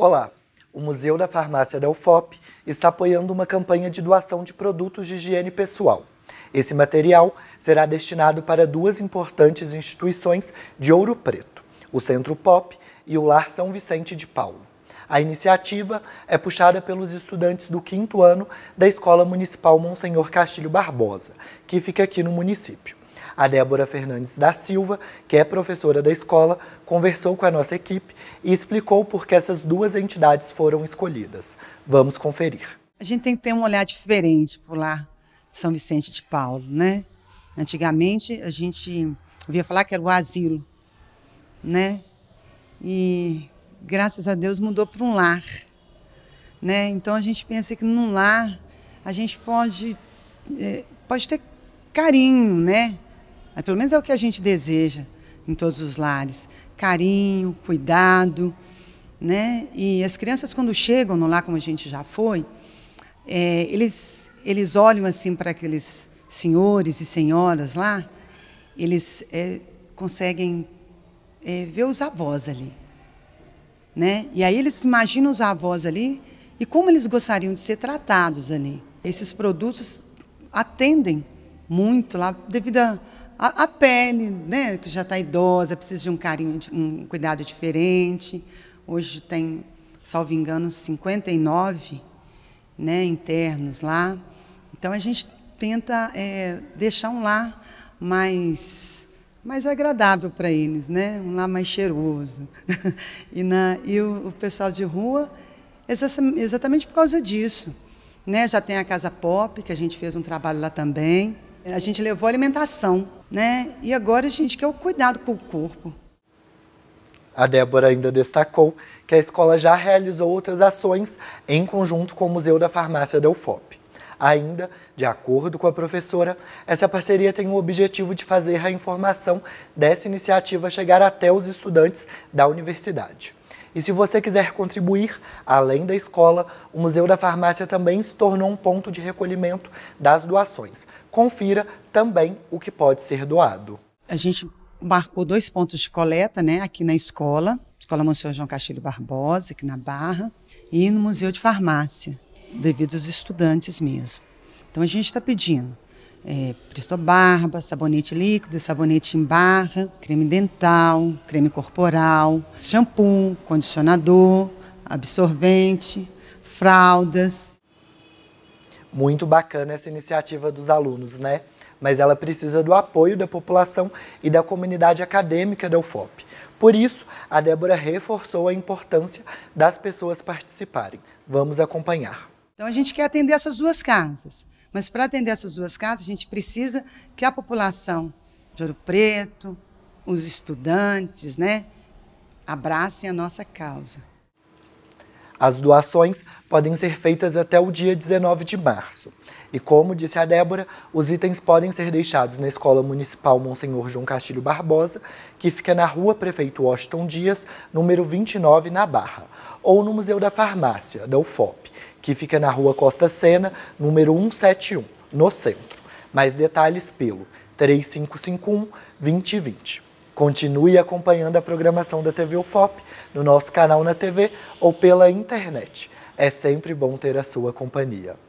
Olá, o Museu da Farmácia da UFOP está apoiando uma campanha de doação de produtos de higiene pessoal. Esse material será destinado para duas importantes instituições de Ouro Preto, o Centro Pop e o Lar São Vicente de Paulo. A iniciativa é puxada pelos estudantes do quinto ano da Escola Municipal Monsenhor Castilho Barbosa, que fica aqui no município a Débora Fernandes da Silva, que é professora da escola, conversou com a nossa equipe e explicou por que essas duas entidades foram escolhidas. Vamos conferir. A gente tem que ter um olhar diferente por lá, São Vicente de Paulo, né? Antigamente a gente ouvia falar que era o asilo, né? E graças a Deus mudou para um lar, né? Então a gente pensa que num lar a gente pode, eh, pode ter carinho, né? Mas pelo menos é o que a gente deseja em todos os lares: carinho, cuidado. Né? E as crianças, quando chegam no lar, como a gente já foi, é, eles, eles olham assim para aqueles senhores e senhoras lá, eles é, conseguem é, ver os avós ali. Né? E aí eles imaginam os avós ali e como eles gostariam de ser tratados ali. Esses produtos atendem muito lá devido a a, a pele, né, que já está idosa, precisa de um carinho, de um cuidado diferente. Hoje tem, salvo engano, 59 né, internos lá. Então a gente tenta é, deixar um lar mais mais agradável para eles, né? Um lar mais cheiroso. e na, e o, o pessoal de rua, exatamente por causa disso. Né? Já tem a Casa Pop, que a gente fez um trabalho lá também. A gente levou alimentação né? E agora a gente quer o cuidado com o corpo. A Débora ainda destacou que a escola já realizou outras ações em conjunto com o Museu da Farmácia da UFOP. Ainda, de acordo com a professora, essa parceria tem o objetivo de fazer a informação dessa iniciativa chegar até os estudantes da universidade. E se você quiser contribuir, além da escola, o Museu da Farmácia também se tornou um ponto de recolhimento das doações. Confira também o que pode ser doado. A gente marcou dois pontos de coleta, né, aqui na escola, Escola Monsenhor João Castilho Barbosa, aqui na Barra, e no Museu de Farmácia, devido aos estudantes mesmo. Então a gente está pedindo é, presto barba, sabonete líquido, sabonete em barra, creme dental, creme corporal, shampoo, condicionador, absorvente, fraldas. Muito bacana essa iniciativa dos alunos, né? Mas ela precisa do apoio da população e da comunidade acadêmica da UFOP. Por isso, a Débora reforçou a importância das pessoas participarem. Vamos acompanhar. Então a gente quer atender essas duas casas mas para atender essas duas casas, a gente precisa que a população de Ouro Preto, os estudantes, né, abracem a nossa causa. As doações podem ser feitas até o dia 19 de março. E como disse a Débora, os itens podem ser deixados na Escola Municipal Monsenhor João Castilho Barbosa, que fica na Rua Prefeito Washington Dias, número 29, na Barra, ou no Museu da Farmácia, da UFOP, que fica na Rua Costa Sena, número 171, no centro. Mais detalhes pelo 3551 2020. Continue acompanhando a programação da TV UFOP no nosso canal na TV ou pela internet. É sempre bom ter a sua companhia.